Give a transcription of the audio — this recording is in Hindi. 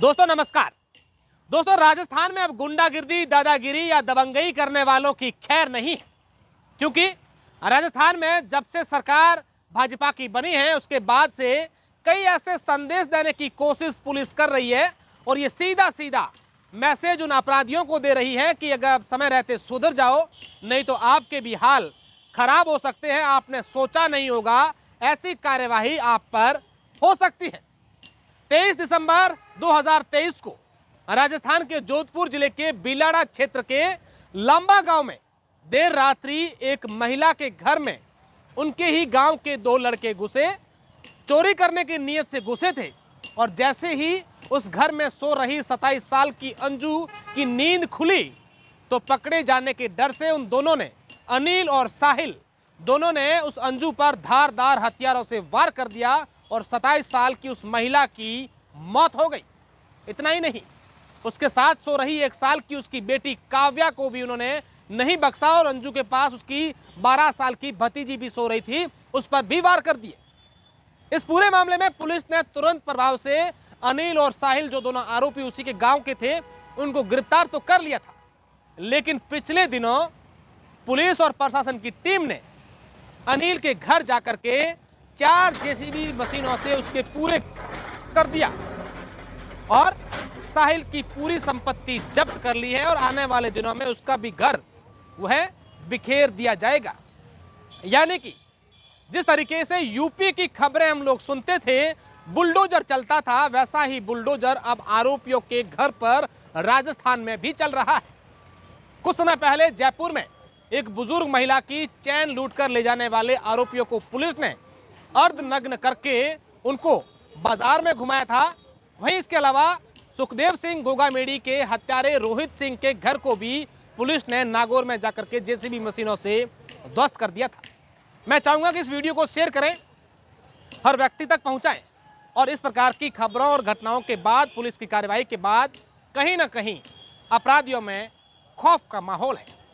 दोस्तों नमस्कार दोस्तों राजस्थान में अब गुंडागिर्दी दादागिरी या दबंगई करने वालों की खैर नहीं है क्योंकि राजस्थान में जब से सरकार भाजपा की बनी है उसके बाद से कई ऐसे संदेश देने की कोशिश पुलिस कर रही है और ये सीधा सीधा मैसेज उन अपराधियों को दे रही है कि अगर आप समय रहते सुधर जाओ नहीं तो आपके भी हाल खराब हो सकते हैं आपने सोचा नहीं होगा ऐसी कार्यवाही आप पर हो सकती है 23 दिसंबर 2023 को राजस्थान के जोधपुर जिले के बिलाड़ा क्षेत्र के लंबा गांव में देर रात्रि एक महिला के घर में उनके ही गांव के दो लड़के घुसे चोरी करने की नीयत से घुसे थे और जैसे ही उस घर में सो रही सताईस साल की अंजू की नींद खुली तो पकड़े जाने के डर से उन दोनों ने अनिल और साहिल दोनों ने उस अंजू पर धारदार हथियारों से वार कर दिया और 27 साल की उस महिला की मौत हो गई इतना ही नहीं उसके साथ सो रही एक साल की उसकी बेटी काव्या को भी उन्होंने नहीं बख्सा और अंजू के पास उसकी 12 साल की भतीजी भी सो रही थी उस पर भी वार कर दिए इस पूरे मामले में पुलिस ने तुरंत प्रभाव से अनिल और साहिल जो दोनों आरोपी उसी के गांव के थे उनको गिरफ्तार तो कर लिया था लेकिन पिछले दिनों पुलिस और प्रशासन की टीम ने अनिल के घर जाकर के चार जेसीबी मशीनों से उसके पूरे कर दिया और साहिल की पूरी संपत्ति जब्त कर ली है और आने वाले दिनों में उसका भी घर वह बिखेर दिया जाएगा यानी कि जिस तरीके से यूपी की खबरें हम लोग सुनते थे बुलडोजर चलता था वैसा ही बुलडोजर अब आरोपियों के घर पर राजस्थान में भी चल रहा है कुछ समय पहले जयपुर में एक बुजुर्ग महिला की चैन लूटकर ले जाने वाले आरोपियों को पुलिस ने अर्धनग्न करके उनको बाजार में घुमाया था वहीं इसके अलावा सुखदेव सिंह गोगामेड़ी के हत्यारे रोहित सिंह के घर को भी पुलिस ने नागौर में जाकर के जेसीबी मशीनों से ध्वस्त कर दिया था मैं चाहूँगा कि इस वीडियो को शेयर करें हर व्यक्ति तक पहुँचाएँ और इस प्रकार की खबरों और घटनाओं के बाद पुलिस की कार्रवाई के बाद कहीं ना कहीं अपराधियों में खौफ का माहौल है